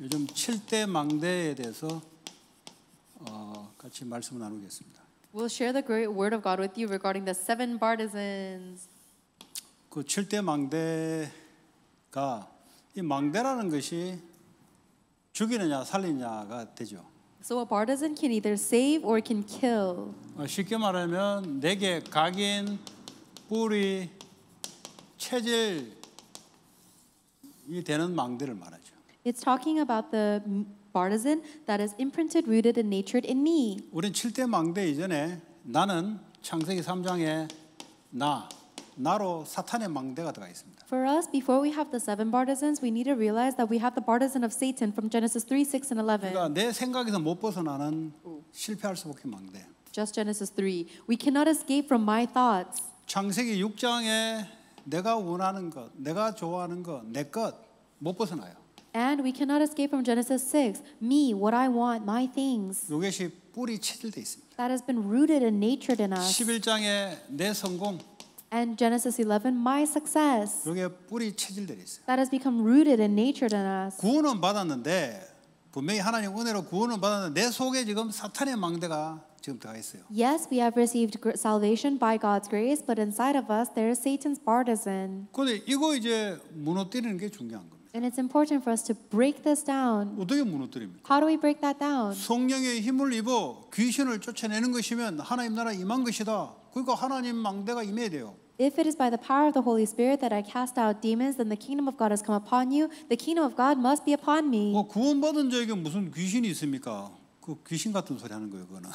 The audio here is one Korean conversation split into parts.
요즘 7대 망대에 대해서 어, 같이 말씀을 나누겠습니다. We'll share the great word of God with you regarding the seven partisans. 그 7대 망대가 이 망대라는 것이 죽이느냐 살리냐가 되죠. So a partisan can either save or can kill. 쉽게 말하면 내게 각인, 뿌리, 체질이 되는 망대를 말하죠. It's talking about the partisan that is imprinted, rooted, and natured in me. 우린 망대 이전에 나는 창세기 3장에 나 나로 사탄의 망대가 들어가 있습니다. For us, before we have the seven partisans, we need to realize that we have the partisan of Satan from Genesis 3, 6, and 11. 그러니까 내 생각에서 못 벗어나는 실패할 수밖에 망대. Just Genesis 3. We cannot escape from my thoughts. 창세기 6장에 내가 원하는 것, 내가 좋아하는 것, 벗어나요. And we cannot escape from Genesis 6. Me, what I want, my things. 요것이 뿌리 체질돼 있습니다. That has been rooted and natured in us. 11장에 내 성공 And Genesis 11, my success. 요게 뿌리 체질돼 있어요. That has become rooted and natured in us. 구원은 받았는데 분명히 하나님 은혜로 구원은 받았는데 내 속에 지금 사탄의 망대가 지금 들어가 있어요. Yes, we have received salvation by God's grace, but inside of us there is Satan's partisan. 근데 이거 이제 무너뜨리는 게 중요한 거예요. And it's important for us to break this down. 어떻게 무너뜨립니까? How do we break that down? 성령의 힘을 입어 귀신을 쫓아내는 것이면 하나님 나라 임한 것이다. 그러니까 하나님 망대가 임해야 돼요. If it is by the power of the Holy Spirit that I cast out demons, then the kingdom of God has come upon you. The kingdom of God must be upon me. 어, 구원받은 자에게 무슨 귀신이 있습니까? 그 귀신 같은 소리 하는 거예요, 그거는.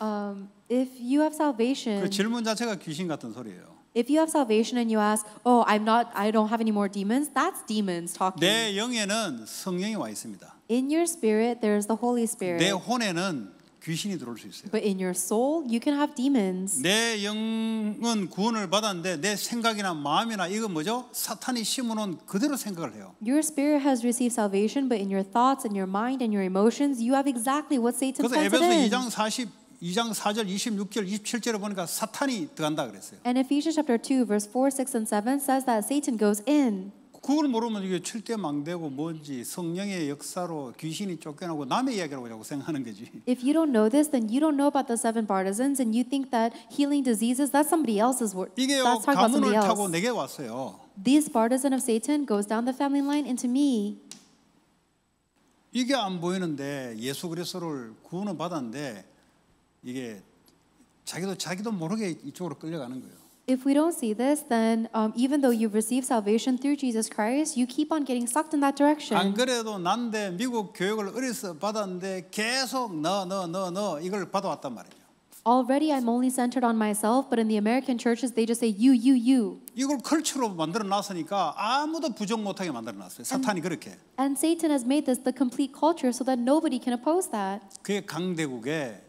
Um, if you have salvation. 그 질문 자체가 귀신 같은 소리예요. If you have salvation and you ask, "Oh, I'm not I don't have any more demons." That's demons talking. 내 영에는 성령이 와 있습니다. In your spirit there is the Holy Spirit. 내 혼에는 귀신이 들어올 수 있어요. But in your soul you can have demons. 내 영은 구원을 받았는데 내 생각이나 마음이나 이건 뭐죠? 사탄이 심어놓은 그대로 생각을 해요. Your spirit has received salvation, but in your thoughts and your mind and your emotions you have exactly what Satan planted in. 그래서 에베소 2장 40 2장 4절 26절 27절에 보니까 사탄이 들어간다 그랬어요. And Ephesians chapter 2 verse 4, 6 and 7 says that Satan goes in. 그걸 모르면 이게 칠대망대고 뭔지 성령의 역사로 귀신이 쫓겨나고 남의 이야기라고 자꾸 생각하는 거지. If you don't know this, then you don't know about the seven partisans, and you think that healing diseases that's somebody else's work. 이게요 가문을 타고 내게 왔어요. This partisan of Satan goes down the family line into me. 이게 안 보이는데 예수 그리스도를 구원을 받았는데 이게 자기도 자기도 모르게 이쪽으로 끌려가는 거예요. If we don't see this, then um, even though you've received salvation through Jesus Christ, you keep on getting sucked in that direction. 안 그래도 난데 미국 교육을 어려서 받았는데 계속 너 너 너 너 이걸 받아왔단 말이에요. Already I'm only centered on myself, but in the American churches they just say you, you, you. 이걸 컬처로 만들어 놨으니까 아무도 부정 못하게 만들어 놨어요. 사탄이 and, 그렇게. And Satan has made this the complete culture so that nobody can oppose that. 그게 강대국의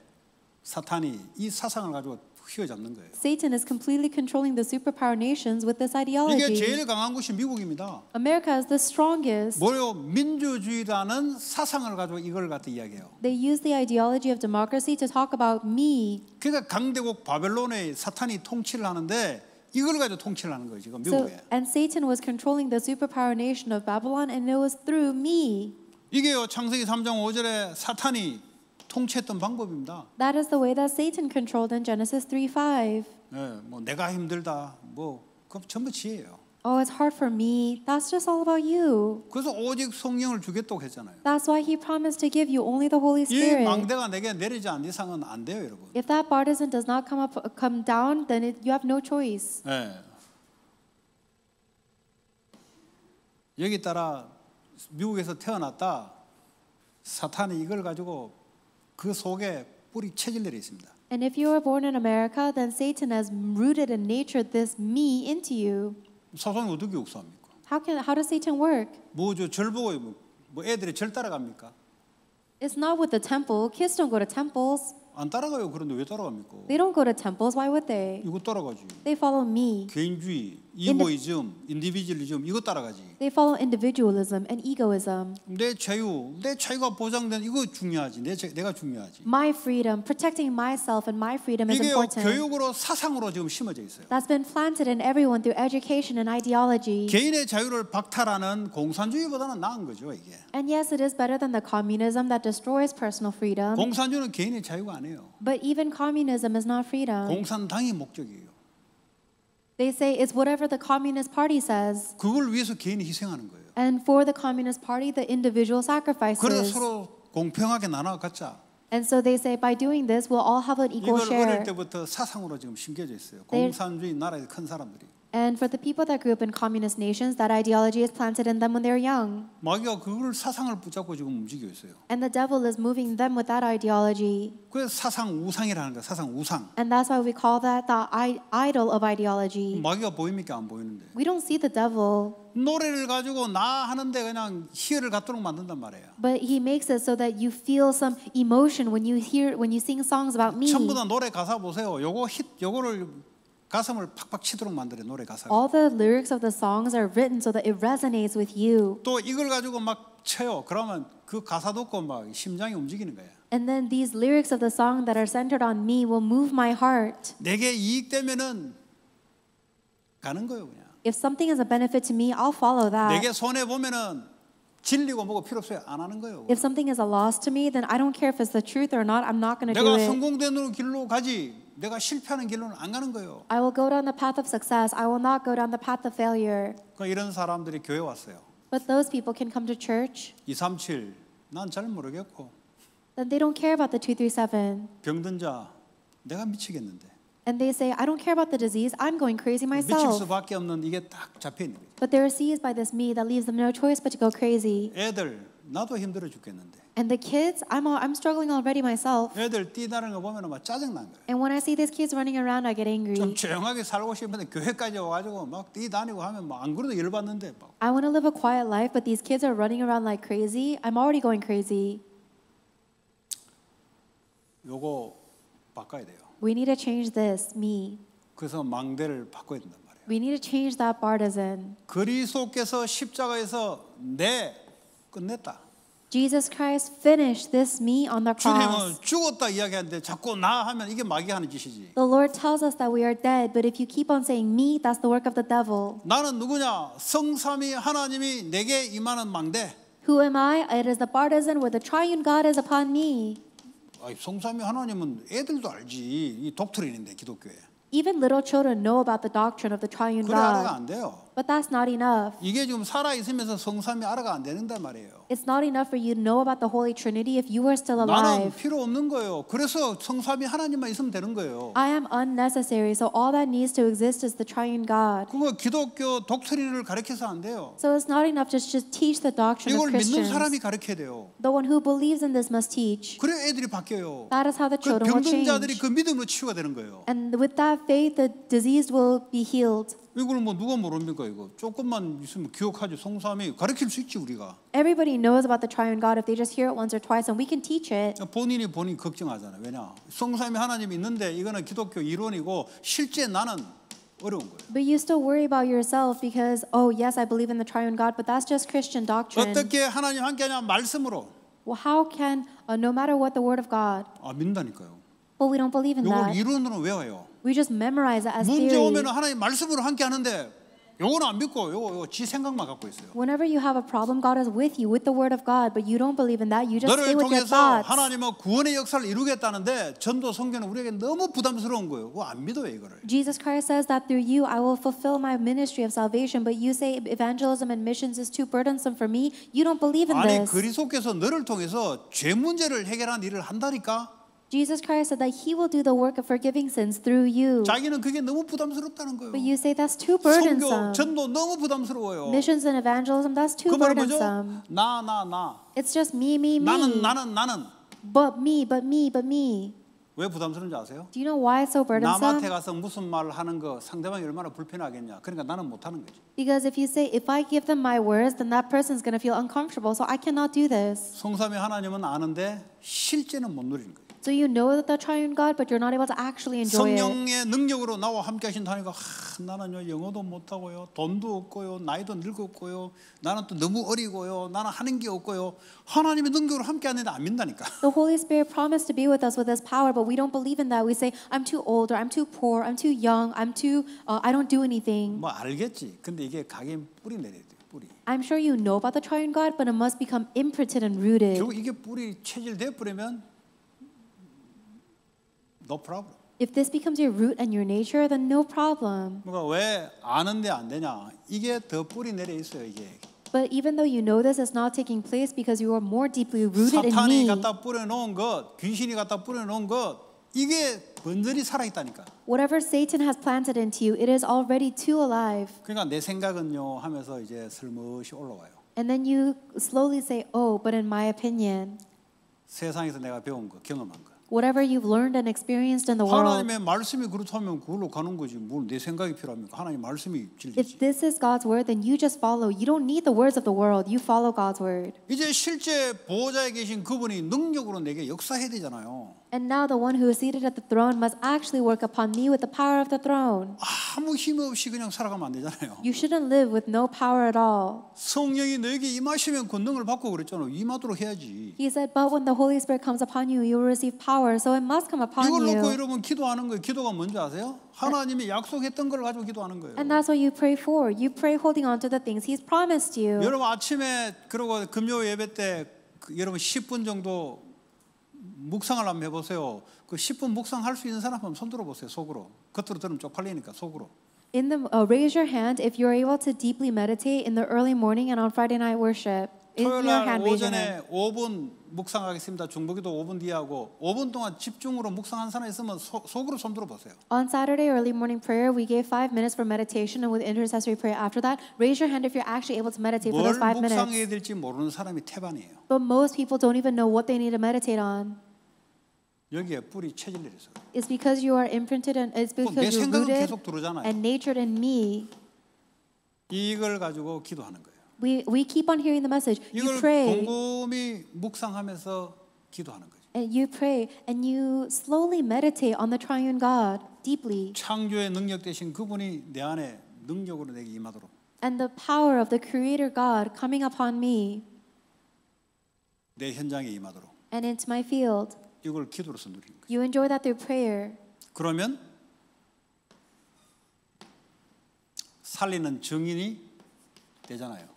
사탄이 이 사상을 가지고 휘어잡는 거예요. Satan is completely controlling the superpower nations with this 이게 ideology. 제일 강한 곳이 미국입니다. America is the strongest. 뭐요? 민주주의라는 사상을 가지고 이걸 갖다 이야기해요. They use the ideology of democracy to talk about me. 그러니까 강대국 바벨론의 사탄이 통치를 하는데 이걸 가지고 통치를 하는 거예요, 지금 So, 미국에. and Satan was controlling the superpower nation of Babylon, and it was through me. 이게요, 창세기 3장 5절에 사탄이 통치했던 방법입니다. That is the way that Satan controlled in Genesis 3:5. 예, 뭐 내가 힘들다. 뭐 그럼 전부 지혜예요. Oh, it's hard for me. That's just all about you. 그래서 오직 성령을 주겠다고 했잖아요. That's why he promised to give you only the Holy Spirit. 이 망대가 내게 내리지 않는 이상은 안 돼요, 여러분. If that partisan does not come up, come down, then it, you have no choice. 예. 여기 따라 미국에서 태어났다. 사탄이 이걸 가지고 그 속에 뿌리 체질들이 있습니다. And if you were born in America, then Satan has rooted and natured this me into you. 사탄이 어떻게 역사합니까? How can how does Satan work? 뭐저절 보고 뭐, 뭐 애들이 절 따라갑니까? It's not with the temple. Kids don't go to temples. 안 따라가요. 그런데 왜 따라갑니까? They don't go to temples. Why would they? 이거 따라가지. They follow me. 개인주의. 이고이즘, 인디비주얼리즘 이거 따라가지. They follow individualism and egoism. 내 자유, 내 자유가 보장된 이거 중요하지. 내 자, 내가 중요하지. My freedom, protecting myself and my freedom is important. 이게 교육으로 사상으로 지금 심어져 있어요. That's been planted in everyone through education and ideology. 개인의 자유를 박탈하는 공산주의보다는 나은 거죠 이게. And yes, it is better than the communism that destroys personal freedom. 공산주의는 개인의 자유가 아니에요. But even communism is not freedom. 공산당이 목적이에요. They say it's whatever the Communist Party says. 그걸 위해서 개인이 희생하는 거예요. And for the Communist Party, the individual sacrifices. 그래 서로 공평하게 나눠 갖자. And so they say by doing this, we'll all have an equal 이걸 어릴 때부터 사상으로 지금 심겨져 있어요. 공산주의 나라의 큰 사람들이. And for the people that grew up in communist nations, that ideology is planted in them when they're young. And the devil is moving them with that ideology. 그 사상 우상이라는 거, 사상 우상. And that's why we call that the idol of ideology. 마귀가 보입니까 안 보이는데? We don't see the devil. 노래를 가지고 나 하는데 그냥 희열을 갖도록 만든단 말이에요. But he makes it so that you feel some emotion when you hear when you sing songs about me. 전부 다 노래 가사 보세요. 요거 히트 요거를 가슴을 팍팍 치도록 만들어 노래 가사가. All the lyrics of the songs are written so that it resonates with you. 또 이걸 가지고 막 쳐요. 그러면 그 가사 듣고 막 심장이 움직이는 거예요. And then these lyrics of the song that are centered on me will move my heart. 내게 이익되면은 가는 거예요, 그냥. If something is a benefit to me, I'll follow that. 내게 손해 보면은 진리고 뭐고 필요 없어요. 안 하는 거예요. If something is a loss to me, then I don't care if it's the truth or not. I'm not going to do it. 내가 성공되는 길로 가지. 내가 실패하는 길로는 안 가는 거예요. I will go down the path of success. I will not go down the path of failure. 그러니까 이런 사람들이 교회 왔어요. But those people can come to church. 237. 난잘 모르겠고. Then they don't care about the 237. 병든 자 내가 미치겠는데. And they say, I don't care about the disease. I'm going crazy myself. 미칠 수밖에 없는 이게 딱 잡혀 But they're seized by this me that leaves them no choice but to go crazy. 애들 나도 힘들어 죽겠는데. And the kids, I'm I'm struggling already myself. And when I see these kids running around, I get angry. I want to live a quiet life, but these kids are running around like crazy. I'm already going crazy. We need to change this, me. We need to change that partisan. 그리스도께서 십자가에서 내 끝냈다. Jesus Christ finished this me on the cross. 주님은 죽었다 이야기하는데 자꾸 나 하면 이게 마귀 하는 짓이지. The Lord tells us that we are dead, but if you keep on saying me, that's the work of the devil. 나는 누구냐? 성삼위 하나님이 내게 임하는 망대. Who am I? It is the partisan where the triune God is upon me. 아니, 성삼위 하나님은 애들도 알지. 이 독트린인데 기독교에. Even little children know about the doctrine of the triune God. 그래 알아가 안 돼요. But that's not enough. 이게 지금 살아 있으면서 성삼위 알아가 안 말이에요. It's not enough for you to know about the Holy Trinity if you are still 나는 alive. 필요 없는 거예요. 그래서 성삼위 하나님만 있으면 되는 거예요. I am unnecessary, so all that needs to exist is the triune God. 그거 기독교 독트린을 가르쳐서 안 돼요. So it's not enough just to teach the doctrine of 이걸 믿는 사람이 가르쳐야 돼요. The one who believes in this must teach. 그래 애들이 바뀌어요. That is how the children will 병든 change. 자들이 그 믿음으로 치유가 되는 거예요. And with that faith, the diseased will be healed. 이걸 뭐 누가 모릅니까 이거 조금만 있으면 기억하지 성삼위 가르칠 수 있지 우리가 Everybody knows about the triune God if they just hear it once or twice and we can teach it 본인이 본인 걱정하잖아 왜냐 성삼위 하나님 있는데 이거는 기독교 이론이고 실제 나는 어려운 거예요 But you still worry about yourself because oh yes I believe in the triune God but that's just Christian doctrine 어떻게 하나님 함께하냐 말씀으로 Well how can uh, no matter what the word of God 아 민다니까요 Well, we don't believe in that. 이론으로 외워요. We just memorize it as 문제 theory. 오면 하나님 말씀으로 함께 하는데 요거는 안 믿고 요거 요거 지 생각만 갖고 있어요. Whenever you have a problem, God is with you with the word of God, but you don't believe in that. You just stay 너를 with your 통해서 하나님은 구원의 역사를 이루겠다는데 전도 성경은 우리에게 너무 부담스러운 거예요. 그거 안 믿어요 이거를. Jesus Christ says that through you I will fulfill my ministry of salvation, but you say evangelism and missions is too burdensome for me. You don't believe in 아니 this. 그리스도께서 너를 통해서 죄 문제를 해결한 일을 한다니까. Jesus Christ said that he will do the work of forgiving sins through you. But you say that's too burdensome. Missions and evangelism that's too burdensome. 나, 나, 나. It's just me, me, me. 나는, 나는, 나는. But me, but me, but me. 왜 부담스러운지 아세요? Do you know why it's so burdensome? 남한테 가서 무슨 말을 하는 거 상대방이 얼마나 불편하겠냐. 그러니까 나는 못 하는 거지. Because if you say if I give them my words, then that person's going to feel uncomfortable, so I cannot do this. 성삼위 하나님은 아는데 실제는 못 누리는 거예요. So you know the triune God, but you're not able to actually enjoy it. 성령의 능력으로 나와 함께 하신다니까 하, 나는요 영어도 못하고요, 돈도 없고요, 나이도 늙었고요, 나는 또 너무 어리고요, 나는 하는 게 없고요. 하나님의 능력으로 함께 하는데 안 믿는다니까. The Holy Spirit promised to be with us with His power, but we don't believe in that. We say, I'm too old, or I'm too poor, I'm too young, I'm too, uh, I don't do anything. 뭐 알겠지. 근데 이게 가게 뿌리 내려야 돼. I'm sure you know about the triune God, but it must become imprinted and rooted. 결국 이게 뿌리 체질돼 버리면 no problem. If this becomes your root and your nature, then no problem. 그러니까 왜 아는데 안 되냐? 이게 더 뿌리 내려 있어요 이게. But even though you know this is not taking place because you are more deeply rooted in me. 사탄이 갖다 뿌려놓은 것, 귀신이 갖다 뿌려놓은 것, 이게 번전이 살아있다니까. Whatever Satan has planted into you, it is already too alive. 그러니까 내 생각은요 하면서 이제 슬며시 올라와요. And then you slowly say, oh, but in my opinion. 세상에서 내가 배운 거, 경험한 거. whatever you've learned and experienced in the world. 하나님의 말씀이 그렇다면 그걸로 가는 거지. 생각이 필요합니까? 하나님 말씀이 진리지. If this is God's word, then you just follow. You don't need the words of the world. You follow God's word. 이제 실제 계신 그분이 능력으로 내게 역사해야 되잖아요. And now the one who is seated at the throne must actually work upon me with the power of the throne. 아무 힘 없이 그냥 살아가면 안 되잖아요. You shouldn't live with no power at all. 성령이 너에게 임하시면 권능을 받고 그랬잖아요. 임하도록 해야지. He said, but when the Holy Spirit comes upon you, you will receive power. power, so it must come upon you. 이걸 놓고 여러분 기도하는 거예요. 기도가 뭔지 아세요? 하나님이 약속했던 걸 가지고 기도하는 거예요. And that's what you pray for. You pray holding on to the things He's promised you. 여러분 아침에 그리고 금요 예배 때 여러분 10분 정도 묵상을 한번 해보세요. 그 10분 묵상할 수 있는 사람 한번 손들어 보세요. 속으로. 겉으로 들으면 쪽팔리니까 속으로. In the uh, raise your hand if you're able to deeply meditate in the early morning and on Friday night worship. 토요일 날 오전에 5분 묵상하겠습니다. 중보기도 5분 뒤에 하고 5분 동안 집중으로 묵상한 사람 있으면 소, 속으로 손들어 보세요. On Saturday early morning prayer we gave 5 minutes for meditation and with intercessory prayer after that raise your hand if you're actually able to meditate for those 5 minutes. 뭘 묵상해야 될지 모르는 사람이 태반이에요. But most people don't even know what they need to meditate on. 여기에 뿌리 체질내려서. It's because you are imprinted and it's because you're rooted 계속 들어오잖아요. and natured in me. 이걸 가지고 기도하는 거예요. We we keep on hearing the message. You 이걸 pray 곰곰이 묵상하면서 기도하는 거죠. and you pray and you slowly meditate on the triune God deeply 창조의 능력 대신 그분이 내 안에 능력으로 내게 임하도록 and the power of the creator God coming upon me 내 현장에 임하도록 and into my field. 이걸 기도로서 누리는 거예요. You enjoy that through prayer. 그러면 살리는 증인이 되잖아요.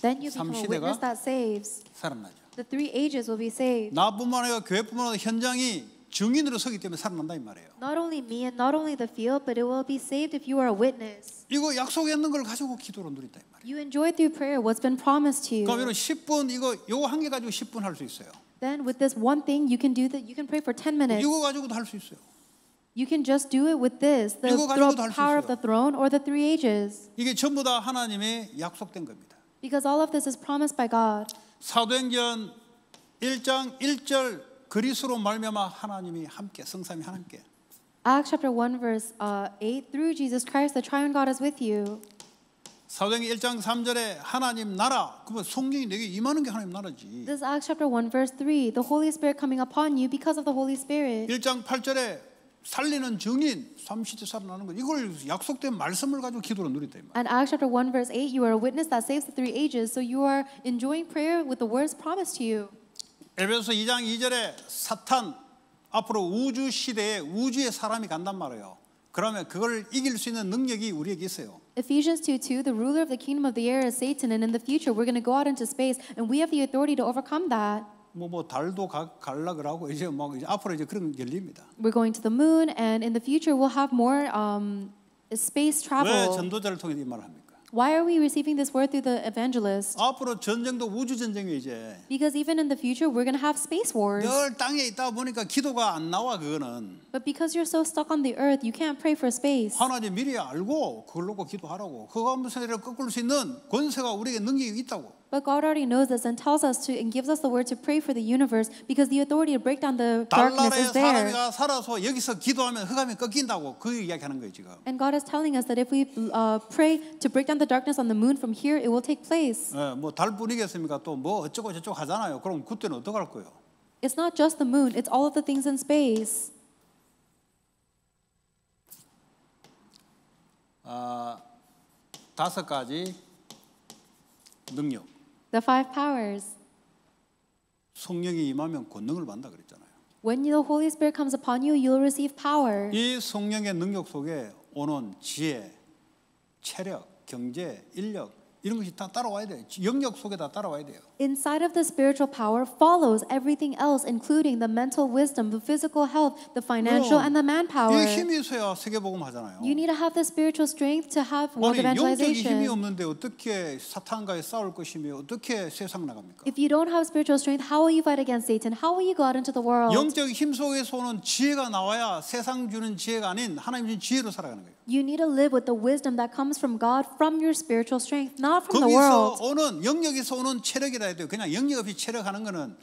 Then you become a witness that saves. 살아나죠. The three ages will be saved. 나뿐만 아니라 교회뿐만 아니라 현장이 증인으로 서기 때문에 살아난다 이 말이에요. Not only me and not only the field, but it will be saved if you are a witness. 이거 약속에 있는 걸 가지고 기도로 누린다 이 말이에요. You enjoy through prayer what's been promised to you. 그러면 10분 이거 요거 한개 가지고 10분 할수 있어요. Then with this one thing you can do that you can pray for 10 minutes. 이거 가지고도 할수 있어요. You can just do it with this, the power of the throne or the three ages. 이게 전부 다 하나님의 약속된 겁니다. Because all of this is promised by God. 사도행전 1장 1절 그리스로 말미암아 하나님이 함께 성삼이 하나님께. Acts chapter 1 verse uh, 8 through Jesus Christ the triune God is with you. 사도행전 1장 3절에 하나님 나라 그러면 성령이 내게 임하는 게 하나님 나라지. This Acts chapter 1 verse 3 the Holy Spirit coming upon you because of the Holy Spirit. 1장 8절에 살리는 증인 삼시대 살아나는 것 이걸 약속된 말씀을 가지고 기도로 누리다 이 말. And Acts chapter 1 verse 8 you are a witness that saves the three ages so you are enjoying prayer with the words promised to you. 에베소 2장 2절에 사탄 앞으로 우주 시대에 우주의 사람이 간단 말이에요. 그러면 그걸 이길 수 있는 능력이 우리에게 있어요. Ephesians 2:2 The ruler of the kingdom of the air is Satan and in the future we're going to go out into space and we have the authority to overcome that. 뭐뭐 달도 가, 갈락을 하고 이제 막 이제 앞으로 이제 그런 열립니다. We're going to the moon and in the future we'll have more um, space travel. 왜 전도자를 통해 이 말을 합니까? Why are we receiving this word through the evangelist? 앞으로 전쟁도 우주 전쟁이 이제. Because even in the future we're going to have space wars. 늘 땅에 있다 보니까 기도가 안 나와 그거는. But because you're so stuck on the earth, you can't pray for space. 하나님 미리 알고 그걸 놓고 기도하라고. 그거 무슨 일을 꺾을 수 있는 권세가 우리에게 능력이 있다고. But God already knows this and tells us to and gives us the word to pray for the universe because the authority to break down the darkness is there. and God is telling us that if we uh, pray to break down the darkness on the moon from here, it will take place. 예, 또뭐 어쩌고 저쩌고 하잖아요. 그럼 그때는 어떡할 It's not just the moon, it's all of the things in space. 아, 다섯 가지 능력. The five powers. 성령이 임하면 권능을 받는다 그랬잖아요. When the Holy Spirit comes upon you, you'll receive power. 이 성령의 능력 속에 오는 지혜, 체력, 경제, 인력 이런 것이 다 따라와야 영역 속에 다 따라와야 돼요. Inside of the spiritual power follows everything else, including the mental wisdom, the physical health, the financial and the manpower. 힘이 있어야 세계복음 하잖아요. You need to have the spiritual strength to have world evangelization. 아니 영적인 힘이 없는데 어떻게 사탄과의 싸울 것이며 어떻게 세상 나갑니까? If you don't have spiritual strength, how will you fight against Satan? How will you go out into the world? 영적인 힘 속에서 지혜가 나와야 세상 주는 지혜가 아닌 하나님 주는 지혜로 살아가는 거예요. You need to live with the wisdom that comes from God from your spiritual strength. not from the world. 거기서 오는 영역에서 오는 체력이라 해도 그냥 영역 없이 체력하는 거는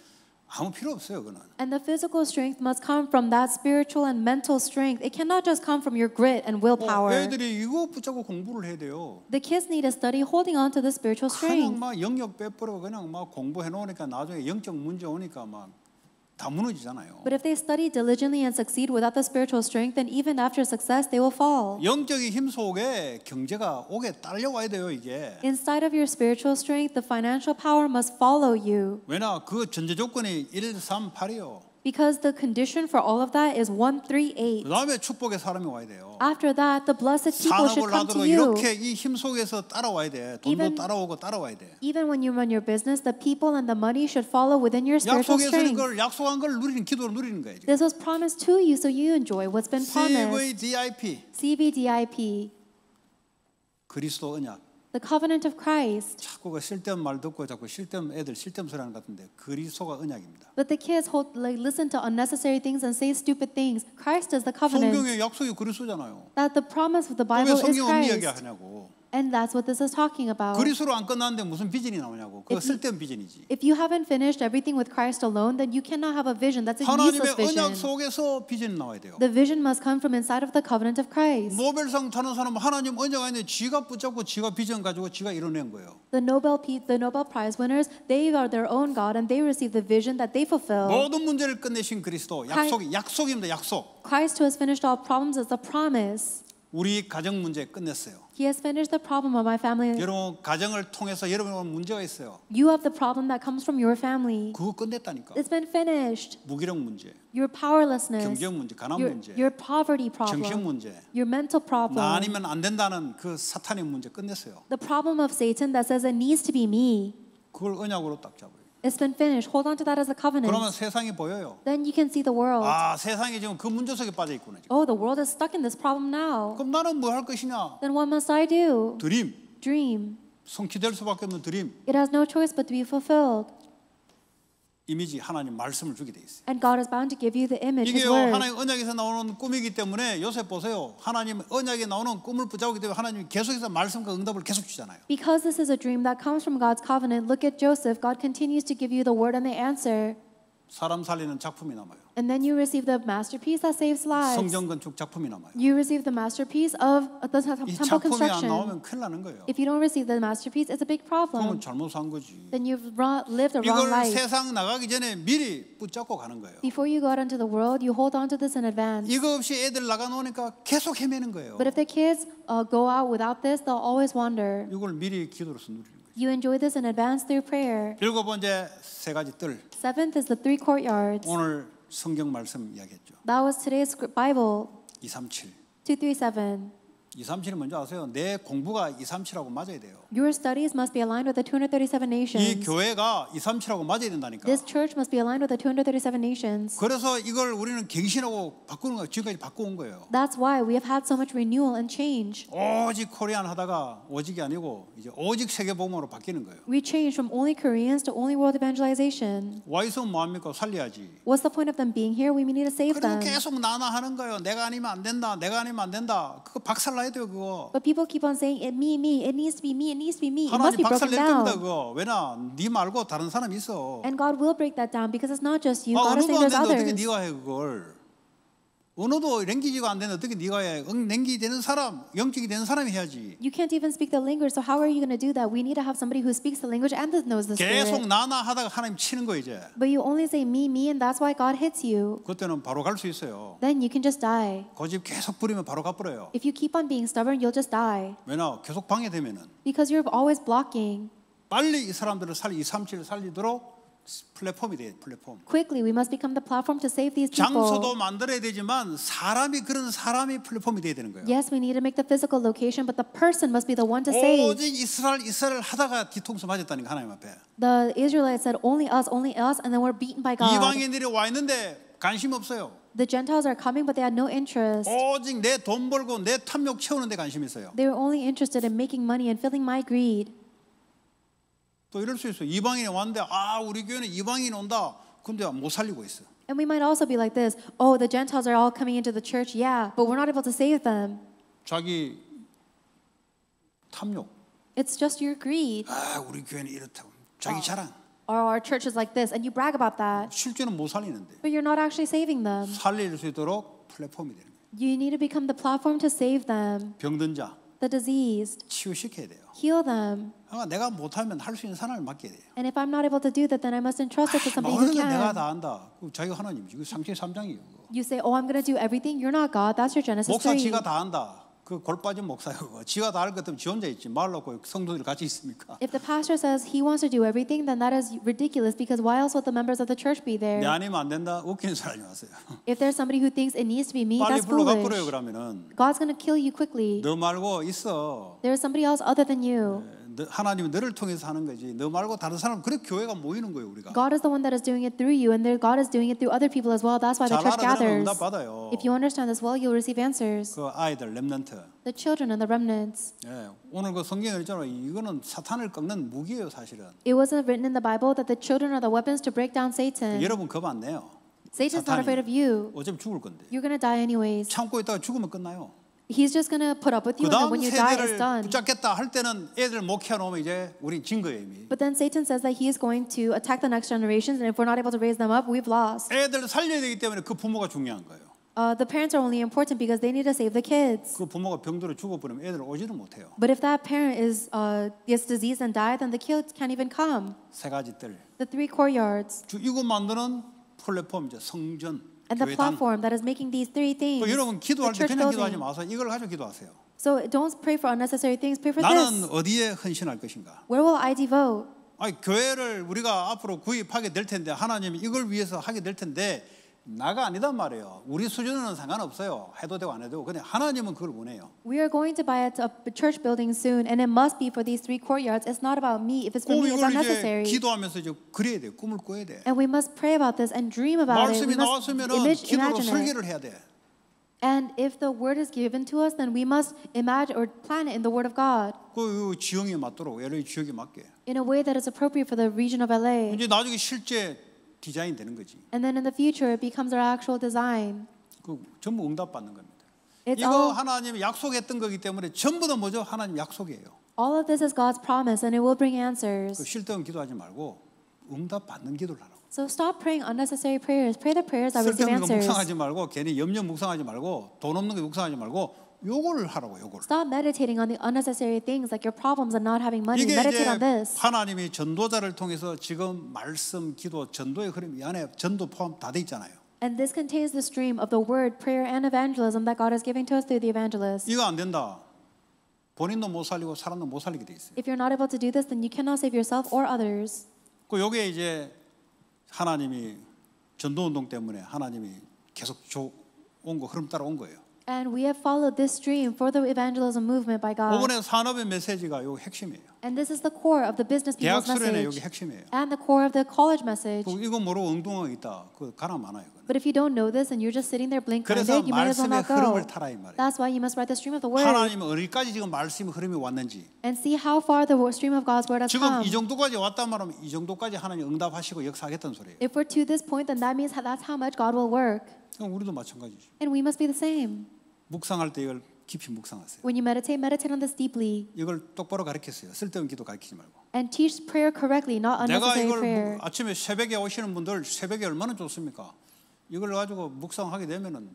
아무 필요 없어요, 그는. And the physical strength must come from that spiritual and mental strength. It cannot just come from your grit and willpower. 어, 애들이 이거 붙잡고 공부를 해야 돼요. The kids need to study holding on to the spiritual strength. 그냥 막 영역 빼버려 그냥 막 공부해 놓으니까 나중에 영적 문제 오니까 막다 무너지잖아요. But if they study diligently and succeed without the spiritual strength, then even after success, they will fall. 영적인 힘 속에 경제가 오게 따라와야 돼요 이게. Inside of your spiritual strength, the financial power must follow you. 왜냐 그 전제 조건이 1, 3, 8이요. Because the condition for all of that is 138. After that, the blessed people should come to you. 돼. even, 따라오고 Even when you run your business, the people and the money should follow within your spiritual strength. 걸, 걸 누리는 누리는 This was promised to you, so you enjoy what's been promised. CVDIP. CVDIP. 그리스도 언약. the covenant of Christ. 자꾸 그쓸말 듣고 자꾸 쓸데 애들 쓸데 소리 하는 같은데 그리스도가 언약입니다. But the kids hold, like, listen to unnecessary things and say stupid things. Christ is the covenant. 성경의 약속이 그리스도잖아요. That the promise of the Bible is Christ. 왜 성경 언니 얘하냐고 And that's what this is talking about. 안 끝났는데 무슨 비전이 나오냐고. 쓸데없는 비전이지. If you haven't finished everything with Christ alone, then you cannot have a vision. That's a useless vision. 하나님의 언약 속에서 비전이 나와야 돼요. The vision must come from inside of the covenant of Christ. 노벨상 타는 하나님 언약 안에 지가 붙잡고 지가 비전 가지고 지가 이뤄낸 거예요. The Nobel the Nobel Prize winners, they are their own God and they receive the vision that they fulfill. 모든 문제를 끝내신 그리스도 약속 약속입니다. 약속. Christ who has finished all problems is a promise. 우리 가정 문제 끝냈어요. He has finished the problem of my family. 여러분 가정을 통해서 여러분 문제가 있어요. You have the problem that comes from your family. 그거 끝냈다니까. It's been finished. 무기력 문제. Your powerlessness. 경제적 문제, 가난 your, 문제. Your poverty problem. 정신 문제. Your mental problem. 나 아니면 안 된다는 그 사탄의 문제 끝냈어요. The problem of Satan that says it needs to be me. 그걸 언약으로 딱 잡아요. It's been finished. Hold on to that as a covenant. 그러면 세상이 보여요. Then you can see the world. 아, 세상이 지금 그 문제 속에 빠져 있구나. 지금. Oh, the world is stuck in this problem now. 그럼 나는 것이냐? Then what must I do? Dream. Dream. 성취될 수밖에 없는 드림. It has no choice but to be fulfilled. 이미지 하나님 말씀을 주게 돼 있어요. And God is bound to give you the image, His 이게요 word. 하나님 언약에서 나오는 꿈이기 때문에 요셉 보세요. 하나님 언약에 나오는 꿈을 붙잡기 때문에 하나님 계속해서 말씀과 응답을 계속 주잖아요. Because this is a dream that comes from God's covenant, look at Joseph. God continues to give you the word and the answer. 사람 살리는 작품이 남아요. And then you receive the masterpiece that saves lives. 성전 건축 작품이 남아요. You receive the masterpiece of the temple construction. 이 작품이 안 나오면 큰일 나는 거예요. If you don't receive the masterpiece, it's a big problem. 그럼 잘못 산 거지. Then you've lived a wrong life. 이걸 세상 나가기 전에 미리 붙잡고 가는 거예요. Before you go out into the world, you hold on to this in advance. 이거 없이 애들 나가 놓으니까 계속 헤매는 거예요. But if the kids uh, go out without this, they'll always wander. 이걸 미리 기도로서 누리는 you enjoy this in advance through prayer. 일곱 번째 세 가지 뜰. Seventh is the three courtyards. 오늘 성경 말씀 이야기했죠. That was today's Bible. 237. 237. 237은 뭔지 아세요? 내 공부가 237하고 맞아야 돼요. Your studies must be aligned with the 237 nations. 이 교회가 237하고 맞아야 된다니까. This church must be aligned with the 237 nations. 그래서 이걸 우리는 갱신하고 바꾸는 거 지금까지 바꿔온 거예요. That's why we have had so much renewal and change. 오직 코리안 하다가 오직이 아니고 이제 오직 세계 복음으로 바뀌는 거예요. We changed from only Koreans to only world evangelization. 와 있으면 뭐합니까? 살려야지. What's the point of them being here? We need to save them. 그리고 계속 나나 하는 거예요. 내가 아니면 안 된다. 내가 아니면 안 된다. 그거 박살나. 나와야 돼요 그거. But people keep on saying it eh, me me it needs to be me it needs to be me. It must be broken down. 겁니다, 그거. 왜나 네 말고 다른 사람 있어. And God will break that down because it's not just you. 아, God is saying there's others. 어떻게 네가 해 그걸? 언어도 랭귀지가 안 되는데 어떻게 네가 해? 랭귀지 되는 사람, 영적이 되는 사람이 해야지. You can't even speak the language, so how are you going to do that? We need to have somebody who speaks the language and that knows the spirit. 계속 나나 하다가 하나님 치는 거 이제. But you only say me, me, and that's why God hits you. 그때는 바로 갈 수 있어요. Then you can just die. 고집 계속 부리면 바로 가버려요. If you keep on being stubborn, you'll just die. 왜냐? 계속 방해되면은. Because you're always blocking. 빨리 이 사람들을 살리, 이 삼치를 살리도록 플랫폼이 돼 플랫폼. Quickly we must become the platform to save these people. 장소도 만들어야 되지만 사람이 그런 사람이 플랫폼이 돼야 되는 거예요. Yes, we need to make the physical location, but the person must be the one to save. 오직 이스라엘 이스라엘 하다가 뒤통수 맞았다는 거 하나님 앞에. The Israelites said only us, only us, and then we're beaten by God. 이방인들이 와 있는데 관심 없어요. The Gentiles are coming, but they had no interest. 오직 내돈 벌고 내 탐욕 채우는 데 관심 있어요. They were only interested in making money and filling my greed. 또 이럴 수 있어. 이방인이 왔는데 아 우리 교회는 이방인 온다. 근데 못 살리고 있어. And we might also be like this. Oh, the Gentiles are all coming into the church. Yeah, but we're not able to save them. 자기 탐욕. It's just your greed. 아 우리 교회는 이렇다고. 자기 자랑. Or our church is like this, and you brag about that. 실제는 못 살리는데. But you're not actually saving them. 살릴 수 있도록 플랫폼이 되는 You need to become the platform to save them. 병든 자. the diseased. 치유시켜야 돼요. Heal them. 그러니까 내가 못하면 할수 있는 사람을 맡겨야 돼요. And if I'm not able to do that, then I must entrust it to somebody who can. 내가 다 안다. 자기가 하나님이지. 그 33장이에요. You say, "Oh, I'm going to do everything." You're not God. That's your Genesis 3. 목사 지가 다 안다. 그거. 지가 같으면 지 혼자 있지. 성도들 같이 있습니까? If the pastor says he wants to do everything, then that is ridiculous because why else would the members of the church be there? 내 아니면 안 된다. 웃기는 사람이 왔어요. If there's somebody who thinks it needs to be me, 빨리 foolish. 그러면은. God's gonna kill you quickly. 너 말고 있어. There is somebody else other than you. 네. 하나님은 너를 통해서 하는 거지. 너 말고 다른 사람 그래 교회가 모이는 거예요 우리가. God is the one that is doing it through you, and God is doing it through other people as well. That's why the church gathers. 응답 받아요. If you understand this well, you'll receive answers. 그 아이들 렘넌트. The children and the remnants. 예, 오늘 그 성경에 있잖아요. 이거는 사탄을 꺾는 무기예요 사실은. It wasn't written in the Bible that the children are the weapons to break down Satan. 여러분 겁 안 내요. Satan's not afraid of you. 어차피 죽을 건데. You're gonna die anyways. 참고 있다가 죽으면 끝나요. He's just gonna put up with you, and then when you die, it's done. 붙잡겠다 할 때는 애들 목해 놓으면 이제 우리 진 거예요 이미. But then Satan says that he is going to attack the next generations, and if we're not able to raise them up, we've lost. 애들을 살려야 되기 때문에 그 부모가 중요한 거예요. Uh, the parents are only important because they need to save the kids. 그 부모가 병들어 죽어버리면 애들 오지를 못해요. But if that parent is uh, gets disease and die, then the kids can't even come. 세 가지 뜰. The three courtyards. 주 이거 만드는 플랫폼 이제 성전. And the 교회당. platform that is making these three things. 또 여러분 기도할 the 때 church 그냥 기도하지 building. 마세요. 이걸 가지고 기도하세요. So don't pray for unnecessary things. Pray for 나는 this. 어디에 헌신할 것인가? Where will I devote? 아니 교회를 우리가 앞으로 구입하게 될 텐데 하나님이 이걸 위해서 하게 될 텐데 나가 아니단 말이에요. 우리 수준은 상관없어요. 해도 되고 안 해도 되고. 하나님은 그걸 원해요. We are going to buy a church building soon and it must be for these three courtyards. It's not about me. If it's for me, it's unnecessary. 기도하면서 그래야 돼. 꿈을 꿔야 돼. And we must pray about this and dream about it. 말씀이 나왔으면은 기도로 해야 돼. And if the word is given to us, then we must imagine or plan it in the word of God. 그 지형에 맞도록 LA 지역에 맞게. In a way that is appropriate for the region of LA. 이제 나중에 실제 디자인 되는 거지. And then in the future it becomes our actual design. 그 전부 응답 받는 겁니다. It's 이거 all, 하나님이 약속했던 거기 때문에 전부 다 뭐죠? 하나님 약속이에요. All of this is God's promise and it will bring answers. 그 실등 기도하지 말고 응답 받는 기도를 하라고. So stop praying unnecessary prayers. Pray the prayers that receive answers. 쓸데없는 거 묵상하지 말고 괜히 염려 묵상하지 말고 돈 없는 거 묵상하지 말고 요걸 하라고 요걸. Stop meditating on the unnecessary things like your problems and not having money. 이게 Meditate on this. 하나님이 전도자를 통해서 지금 말씀, 기도, 전도의 흐름 이 안에 전도 포함 다돼 있잖아요. And this contains the stream of the word, prayer, and evangelism that God is giving to us through the evangelist. 이거 안 된다. 본인도 못 살리고 사람도 못 살리게 돼 있어요. If you're not able to do this, then you cannot save yourself or others. 그 요게 이제 하나님이 전도 운동 때문에 하나님이 계속 온거 흐름 따라 온 거예요. And we have followed this dream for the evangelism movement by God. 산업의 메시지가 요 핵심이에요. And this is the core of the business people's message. 여기 핵심이에요. And the core of the college message. 이거 모르고 엉뚱하게 있다. 그 가나 많아요. But if you don't know this and you're just sitting there blinking, you may as well not go. That's why you must write the stream of the word. 하나님 어디까지 지금 흐름이 왔는지. And see how far the stream of God's word has 지금 come. 지금 이 정도까지 말하면 이 정도까지 하나님 응답하시고 역사하겠다는 소리예요. If we're to this point, then that means that's how much God will work. 그럼 우리도 마찬가지죠. And we must be the same. 묵상할 때 이걸 깊이 묵상하세요. When you meditate, meditate on this deeply. 이걸 똑바로 가르치세요. 쓸데없는 기도 가르치지 말고. And teach prayer correctly, not 내가 unnecessary prayer. 이걸 아침에 새벽에 오시는 분들 새벽에 얼마나 좋습니까? 이걸 가지고 묵상하게 되면은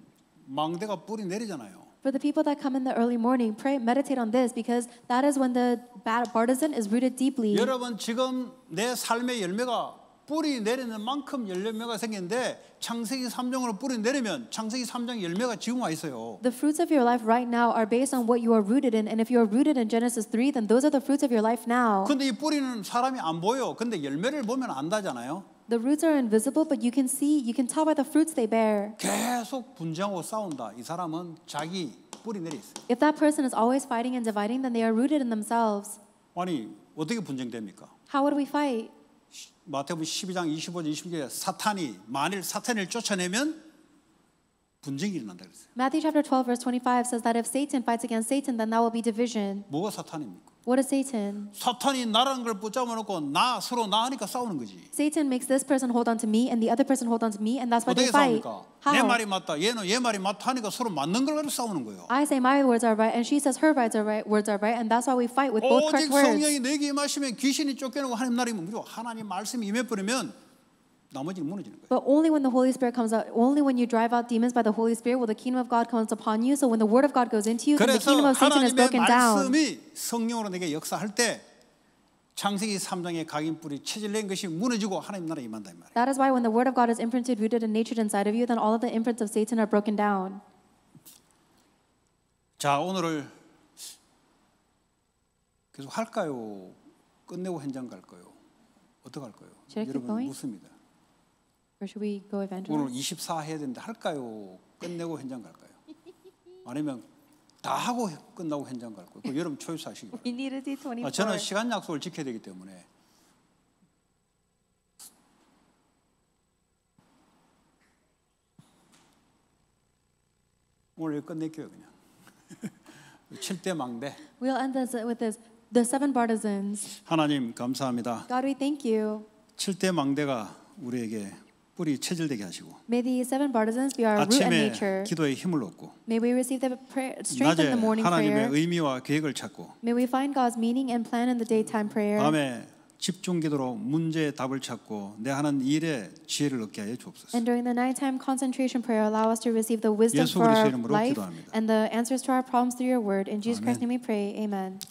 망대가 뿌리 내리잖아요. For the people that come in the early morning, pray, meditate on this because that is when the bad partisan is rooted deeply. 여러분 지금 내 삶의 열매가 뿌리 내리는 만큼 열매가 생기는데 창세기 3장으로 뿌리 내리면 창세기 3장 열매가 지금 와 있어요. The fruits of your life right now are based on what you are rooted in and if you are rooted in Genesis 3 then those are the fruits of your life now. 근데 이 뿌리는 사람이 안 보여. 근데 열매를 보면 안다잖아요. The roots are invisible, but you can see, you can tell by the fruits they bear. 계속 분쟁하고 싸운다. 이 사람은 자기 뿌리 내려 있어. If that person is always fighting and dividing, then they are rooted in themselves. 아니 어떻게 분쟁됩니까? How would we fight? 마태복음 12장 25절 26절에 사탄이 만일 사탄을 쫓아내면 분쟁이 일어난다 그랬어요. Matthew chapter 12 verse 25 says that if Satan fights against Satan then there will be division. 뭐가 사탄입니까? What is Satan? 사탄이 나라는 걸 붙잡아놓고 나 서로 나 하니까 싸우는 거지. Satan makes this person hold on to me and the other person hold on to me and that's why they 어떻게 fight. 싸우니까? 내 How? 말이 맞다. 얘는 얘 말이 맞다 하니까 서로 맞는 걸 가지고 싸우는 거예요. I say my words are right and she says her rights are right, words are right and that's why we fight with both 오직 correct words. 성령이 내게 임하시면 귀신이 쫓겨나고 하나님 나라에 무려 하나님 말씀이 임해버리면 나머지는 무너지는 거예요. But only when the Holy Spirit comes out, only when you drive out demons by the Holy Spirit will the kingdom of God comes upon you. So when the word of God goes into you, then the kingdom of Satan is broken down. 말씀이 성령으로 내게 역사할 때 창세기 3장의 각인 뿌리 체질된 것이 무너지고 하나님 나라에 임한다 이 말이에요. That is why when the word of God is imprinted, rooted and natured inside of you, then all of the imprints of Satan are broken down. 자, 오늘을 계속 할까요? 끝내고 현장 갈까요? 어떻게 할까요? 여러분 묻습니다. 오늘 24 해야 되는데 할까요? 끝내고 현장 갈까요? 아니면 다 하고 끝나고 현장 갈거요그 여러분 초유사하시기 바랍니다. 아, 저는 시간 약속을 지켜야 되기 때문에 오늘 여기 끝낼게요 그냥. 칠대 망대. We'll end this with this. The seven partisans. 하나님 감사합니다. God, we thank you. 칠대 망대가 우리에게 뿌리 체질되게 하시고 May the seven partisans be our root and nature. 아침에 기도에 힘을 얻고 May we receive the prayer, strength of 낮에 the morning 하나님의 prayer. 의미와 계획을 찾고 May we find God's meaning and plan in the daytime prayer. 밤에 집중 기도로 문제의 답을 찾고 내 하는 일에 지혜를 얻게 하여 주옵소서. And during the nighttime concentration prayer, allow us to receive the wisdom 예수 for our 그리스도의 이름으로 life 기도합니다. and the answers to our problems through your word. In Jesus Christ's name we pray. Amen.